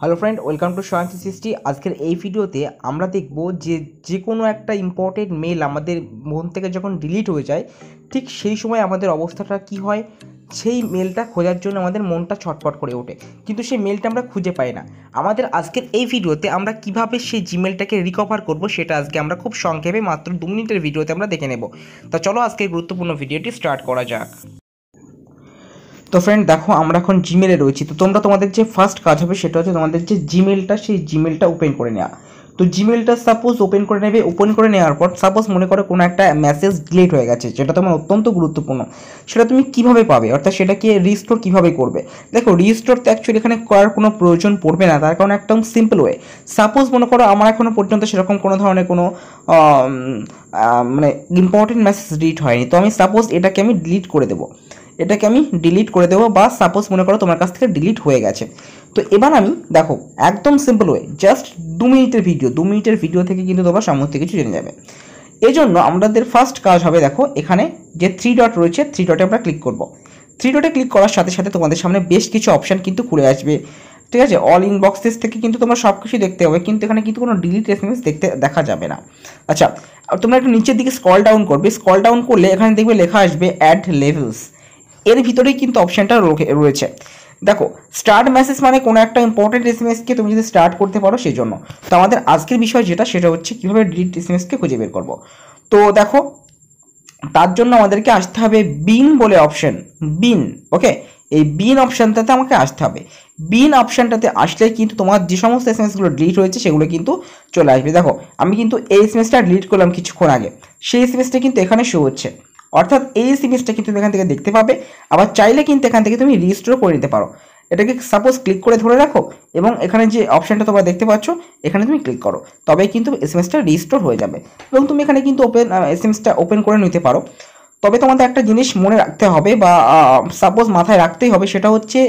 hello friend welcome to science Srishti আজকের এই ভিডিওতে আমরা দেখব যে যে কোনো একটা ইম্পর্টেন্ট মেল আমাদের মন থেকে যখন ডিলিট হয়ে যায় ঠিক সেই সময় আমাদের অবস্থাটা কি হয় সেই মেলটা খোঁজার জন্য আমাদের মনটা ছটফট করে ওঠে কিন্তু সেই মেলটা আমরা খুঁজে পাই না আমাদের আজকের এই ভিডিওতে আমরা কিভাবে সেই জিমেলটাকে রিকভার করব সেটা আজকে আমরা খুব সংক্ষেপে মাত্র দু মিনিটের ভিডিওতে আমরা দেখে নেব তা চলো আজকের গুরুত্বপূর্ণ ভিডিওটি স্টার্ট করা যাক তো ফ্রেন্ড দেখো আমরা এখন জিমেলে রয়েছি তো তোমরা তোমাদের যে ফার্স্ট কাজ হবে সেটা হচ্ছে তোমাদের যে জিমেলটা সেই জিমেলটা ওপেন করে নেওয়া তো জিমেলটা সাপোজ ওপেন করে নেবে ওপেন করে নেওয়ার পর সাপোজ মনে করো কোনো একটা মেসেজ ডিলিট হয়ে গেছে যেটা তোমার অত্যন্ত গুরুত্বপূর্ণ সেটা তুমি কিভাবে পাবে অর্থাৎ সেটাকে রিস্টোর কিভাবে করবে দেখো রিস্টোর তো অ্যাকচুয়ালি এখানে করার কোনো প্রয়োজন পড়বে না তার কারণ একদম সিম্পল ওয়ে সাপোজ মনে করো আমার এখনও পর্যন্ত সেরকম কোনো ধরনের কোনো মানে ইম্পর্টেন্ট মেসেজ ডিলিট হয়নি তো আমি সাপোজ এটাকে আমি ডিলিট করে দেবো এটাকে আমি ডিলিট করে দেবো বা সাপোজ মনে করো তোমার কাছ থেকে ডিলিট হয়ে গেছে তো এবার আমি দেখো একদম সিম্পল ওয়ে জাস্ট দু মিনিটের ভিডিও দু মিনিটের ভিডিও থেকে কিন্তু তোমার সমস্ত কিছু জেনে যাবে এই জন্য আমাদের ফার্স্ট কাজ হবে দেখো এখানে যে থ্রি ডট রয়েছে থ্রি ডটে আমরা ক্লিক করব থ্রি ডটে ক্লিক করার সাথে সাথে তোমাদের সামনে বেশ কিছু অপশান কিন্তু খুলে আসবে ঠিক আছে অল ইনবক্সেস থেকে কিন্তু তোমার সব কিছু দেখতে হবে কিন্তু এখানে কিন্তু কোনো ডিলিট এসএমএস দেখতে দেখা যাবে না আচ্ছা তোমরা একটু নিচের দিকে স্কল ডাউন করবে স্কল ডাউন করলে এখানে দেখবে লেখা আসবে অ্যাড লেভেলস এর ভিতরেই কিন্তু অপশানটা রয়েছে দেখো স্টার্ট মেসেজ মানে কোনো একটা ইম্পর্টেন্ট এসএমএসকে তুমি যদি স্টার্ট করতে পারো সেই জন্য তো আমাদের আজকের বিষয় যেটা সেটা হচ্ছে কীভাবে ডিলিট এসএমএসকে খুঁজে বের করবো তো দেখো তার জন্য আমাদেরকে আসতে হবে বিন বলে অপশন বিন ওকে এই বিন অপশানটাতে আমাকে আসতে হবে বিন অপশানটাতে আসলে কিন্তু তোমার যে সমস্ত এসএমএসগুলো ডিলিট হয়েছে সেগুলো কিন্তু চলে আসবে দেখো আমি কিন্তু এই এসএমএসটা ডিলিট করলাম কিছুক্ষণ আগে সেই এসএমএসটা কিন্তু এখানে শো হচ্ছে অর্থাৎ এই সিরিজটা কিন্তু এখান থেকে দেখতে পাবে আবার চাইলে কিন্তু এখান থেকে তুমি রেজিস্টারও করে নিতে পারো এটাকে সাপোজ ক্লিক করে ধরে রাখো এবং এখানে যে অপশানটা তোমরা দেখতে পাচ্ছ এখানে তুমি ক্লিক করো তবে কিন্তু এস এম এসটা রেজিস্টোর হয়ে যাবে এবং তুমি এখানে কিন্তু ওপেন এস এম এসটা ওপেন করে নিতে পারো তবে তোমাদের একটা জিনিস মনে রাখতে হবে বা সাপোজ মাথায় রাখতেই হবে সেটা হচ্ছে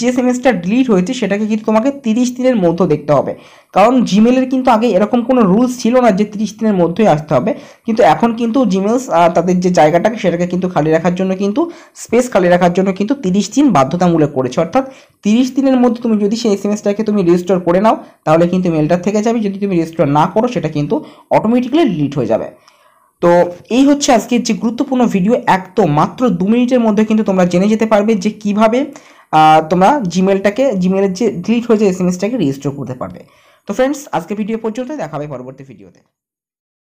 যে সেমেস্টার ডিলিট হয়েছে সেটাকে কিন্তু তোমাকে তিরিশ দিনের মধ্যে দেখতে হবে কারণ জিমেলের কিন্তু আগে এরকম কোনো রুলস ছিল না যে তিরিশ দিনের মধ্যেই আসতে হবে কিন্তু এখন কিন্তু জিমেলস তাদের যে জায়গাটাকে সেটাকে কিন্তু খালি রাখার জন্য কিন্তু স্পেস খালি রাখার জন্য কিন্তু তিরিশ দিন বাধ্যতামূলক করেছে অর্থাৎ তিরিশ দিনের মধ্যে তুমি যদি সেই সেমেস্টারকে তুমি রেজিস্টার করে নাও তাহলে কিন্তু মেলটা থেকে যাবে যদি তুমি রেজিস্টার না করো সেটা কিন্তু অটোমেটিক্যালি ডিলিট হয়ে যাবে তো এই হচ্ছে আজকের যে গুরুত্বপূর্ণ ভিডিও একদম মাত্র দু মিনিটের মধ্যে কিন্তু তোমরা জেনে যেতে পারবে যে কিভাবে তোমরা জিমেলটাকে জিমেলের যে ডিলিট হয়ে যায় এস এম এসটাকে রেজিস্টার করতে পারবে তো ফ্রেন্ডস আজকে ভিডিও পর্যন্ত দেখাবে পরবর্তী ভিডিওতে